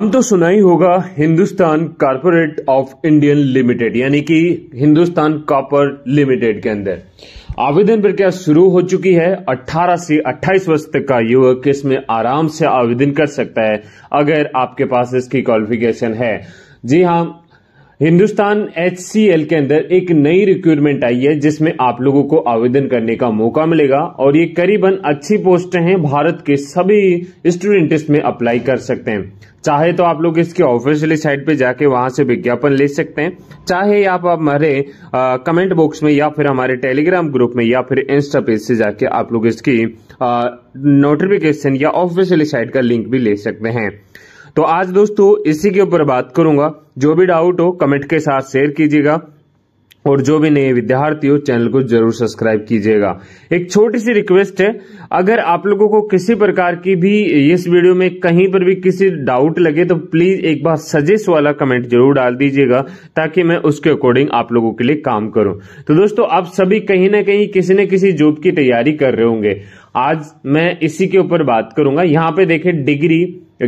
हम तो सुना ही होगा Hindustan corporate of Indian limited यानी कि हिंदुस्तान कॉपर लिमिटेड के अंदर आवेदन प्रक्रिया शुरू हो चुकी है 18 से 28 वर्ष तक का युवक इसमें आराम से आवेदन कर सकता है अगर आपके पास इसकी क्वालिफिकेशन है जी हाँ हिंदुस्तान एच के अंदर एक नई रिक्रूटमेंट आई है जिसमें आप लोगों को आवेदन करने का मौका मिलेगा और ये करीबन अच्छी पोस्ट हैं भारत के सभी स्टूडेंट इसमें अप्लाई कर सकते हैं चाहे तो आप लोग इसके ऑफिशियली साइट पे जाके वहां से विज्ञापन ले सकते हैं चाहे आप हमारे कमेंट बॉक्स में या फिर हमारे टेलीग्राम ग्रुप में या फिर इंस्टा पेज से जाके आप लोग इसकी नोटिफिकेशन या ऑफिशियली साइट का लिंक भी ले सकते हैं तो आज दोस्तों इसी के ऊपर बात करूंगा जो भी डाउट हो कमेंट के साथ शेयर कीजिएगा और जो भी नए विद्यार्थी हो चैनल को जरूर सब्सक्राइब कीजिएगा एक छोटी सी रिक्वेस्ट है अगर आप लोगों को किसी प्रकार की भी इस वीडियो में कहीं पर भी किसी डाउट लगे तो प्लीज एक बार सजेस्ट वाला कमेंट जरूर डाल दीजिएगा ताकि मैं उसके अकॉर्डिंग आप लोगों के लिए काम करूं तो दोस्तों आप सभी कहीं ना कहीं किसी न किसी जॉब की तैयारी कर रहे होंगे आज मैं इसी के ऊपर बात करूंगा यहाँ पे देखें डिग्री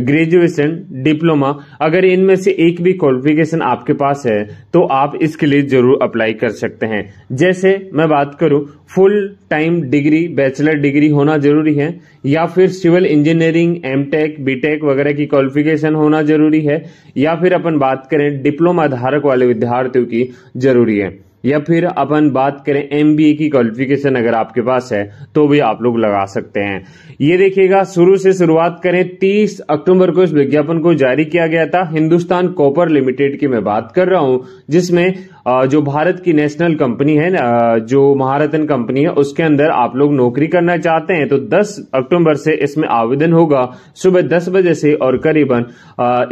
ग्रेजुएशन डिप्लोमा अगर इनमें से एक भी क्वालिफिकेशन आपके पास है तो आप इसके लिए जरूर अप्लाई कर सकते हैं जैसे मैं बात करूं full time degree bachelor degree होना जरूरी है या फिर सिविल इंजीनियरिंग एमटेक बीटेक वगैरह की क्वालिफिकेशन होना जरूरी है या फिर अपन बात करें डिप्लोमा धारक वाले विद्यार्थियों की जरूरी है या फिर अपन बात करें एम की क्वालिफिकेशन अगर आपके पास है तो भी आप लोग लगा सकते हैं ये देखिएगा शुरू से शुरुआत करें 30 अक्टूबर को इस विज्ञापन को जारी किया गया था हिंदुस्तान कॉपर लिमिटेड की मैं बात कर रहा हूं जिसमें जो भारत की नेशनल कंपनी है जो महारत्न कंपनी है उसके अंदर आप लोग नौकरी करना चाहते हैं तो 10 अक्टूबर से इसमें आवेदन होगा सुबह 10 बजे से और करीबन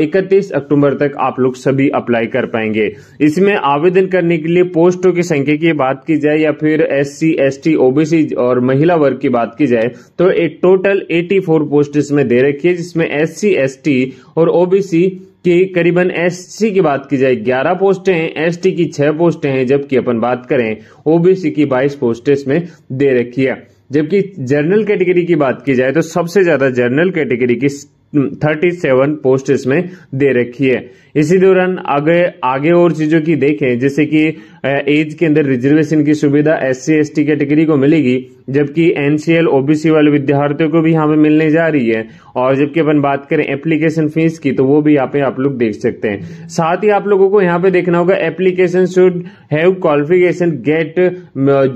31 अक्टूबर तक आप लोग सभी अप्लाई कर पाएंगे इसमें आवेदन करने के लिए पोस्टों की संख्या की बात की जाए या फिर S C S T OBC और महिला वर्ग की बात की जाए तो एक टोटल एटी पोस्ट इसमें दे रखी है जिसमें एस सी एस टी और ओबीसी कि करीबन एससी की बात की जाए 11 पोस्टें हैं एसटी की 6 पोस्टें हैं जबकि अपन बात करें ओबीसी की 22 पोस्टें इसमें दे रखी है जबकि जनरल कैटेगरी की बात की जाए तो सबसे ज्यादा जनरल कैटेगरी की 37 पोस्ट हम्म, इसमें दे रखी है इसी दौरान आगे आगे और चीजों की देखें जैसे कि एज के अंदर रिजर्वेशन की सुविधा S C S T category को मिलेगी जबकि एनसीएल ओबीसी वाले विद्यार्थियों को भी यहाँ पे मिलने जा रही है और जबकि अपन बात करें एप्लीकेशन फीस की तो वो भी यहाँ पे आप लोग देख सकते हैं साथ ही आप लोगों को यहाँ पे देखना होगा application should have qualification GATE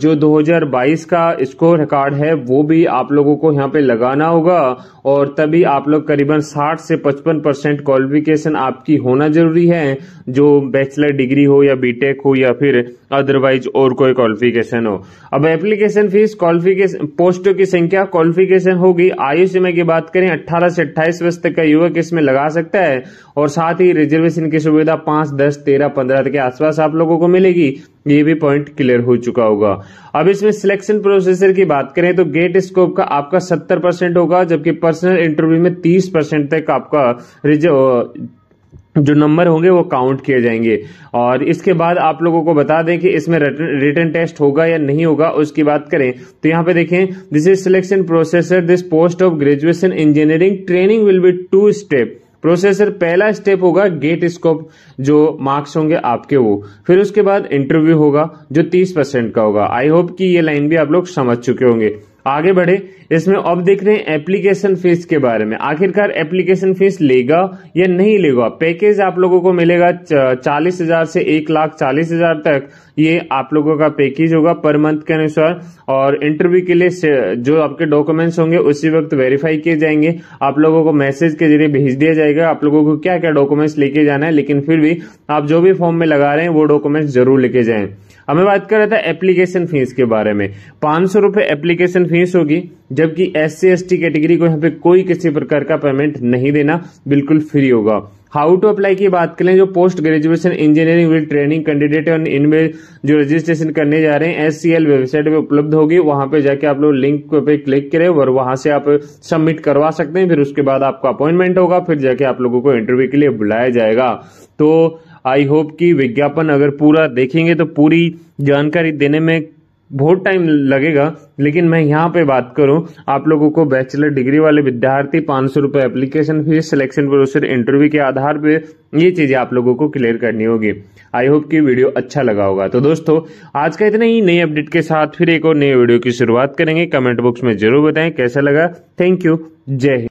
जो 2022 का स्कोर रिकॉर्ड है वो भी आप लोगों को यहाँ पे लगाना होगा और तभी आप लोग करीबन साठ से पचपन परसेंट क्वालिफिकेशन आपकी होना जरूरी है जो बैचलर डिग्री हो या बीटेक हो या फिर फिर अदरवाइज और कोई क्वालिफिकेशन हो अब एप्लीकेशन फीस क्वालिफिकेशन पोस्टों की संख्या क्वालिफिकेशन होगी आयु सीमा की बात करें 18 से 28 वर्ष तक का युवक इसमें लगा सकता है और साथ ही रिजर्वेशन की सुविधा 5, 10, 13, 15 के आसपास आप लोगों को मिलेगी ये भी पॉइंट क्लियर हो चुका होगा अब इसमें सिलेक्शन प्रोसेसर की बात करें तो गेट स्कोप का आपका सत्तर होगा जबकि पर्सनल इंटरव्यू में तीस तक आपका जो नंबर होंगे वो काउंट किए जाएंगे और इसके बाद आप लोगों को बता दें कि इसमें रिटर्न टेस्ट होगा या नहीं होगा उसकी बात करें तो यहाँ पे देखें this is selection processor this post of graduation engineering training will be two step processor पहला स्टेप होगा गेट स्कोप जो मार्क्स होंगे आपके वो फिर उसके बाद इंटरव्यू होगा जो 30 परसेंट का होगा आई होप कि ये लाइन भी आप लोग समझ चुके होंगे आगे बढ़े इसमें अब देख रहे हैं एप्लीकेशन फीस के बारे में आखिरकार एप्लीकेशन फीस लेगा या नहीं लेगा पैकेज आप लोगों को मिलेगा चालीस हजार से एक लाख चालीस हजार तक ये आप लोगों का पैकेज होगा पर मंथ के अनुसार और इंटरव्यू के लिए जो आपके डॉक्यूमेंट्स होंगे उसी वक्त वेरीफाई किए जाएंगे आप लोगों को मैसेज के जरिए भेज दिया जाएगा आप लोगों को क्या क्या डॉक्यूमेंट्स लेके जाना है लेकिन फिर भी आप जो भी फॉर्म में लगा रहे हैं वो डॉक्यूमेंट्स जरूर लेके जाएं अब मैं बात कर रहा था एप्लीकेशन फीस के बारे में पांच सौ रुपए एप्लीकेशन फीस होगी जबकि S C S T category को यहाँ पे कोई किसी प्रकार का पेमेंट नहीं देना बिल्कुल फ्री होगा हाउ टू अप्लाई की बात करें जो post graduation engineering with training candidate है इनमें जो रजिस्ट्रेशन करने जा रहे हैं एस वेबसाइट पे उपलब्ध होगी वहां पे जाके आप लोग लिंक पे क्लिक करें और वहां से आप सबमिट करवा सकते हैं फिर उसके बाद आपका अपॉइंटमेंट होगा फिर जाके आप लोगों को इंटरव्यू के लिए बुलाया जाएगा तो आई होप कि विज्ञापन अगर पूरा देखेंगे तो पूरी जानकारी देने में बहुत टाइम लगेगा लेकिन मैं यहाँ पे बात करूँ आप लोगों को बैचलर डिग्री वाले विद्यार्थी पाँच सौ रुपये application fees selection process interview के आधार पे ये चीज़ें आप लोगों को क्लियर करनी होगी आई होप कि वीडियो अच्छा लगा होगा तो दोस्तों आज का इतना ही नई अपडेट के साथ फिर एक और नई वीडियो की शुरुआत करेंगे कमेंट बॉक्स में जरूर बताएं कैसा लगा थैंक यू जय हिंद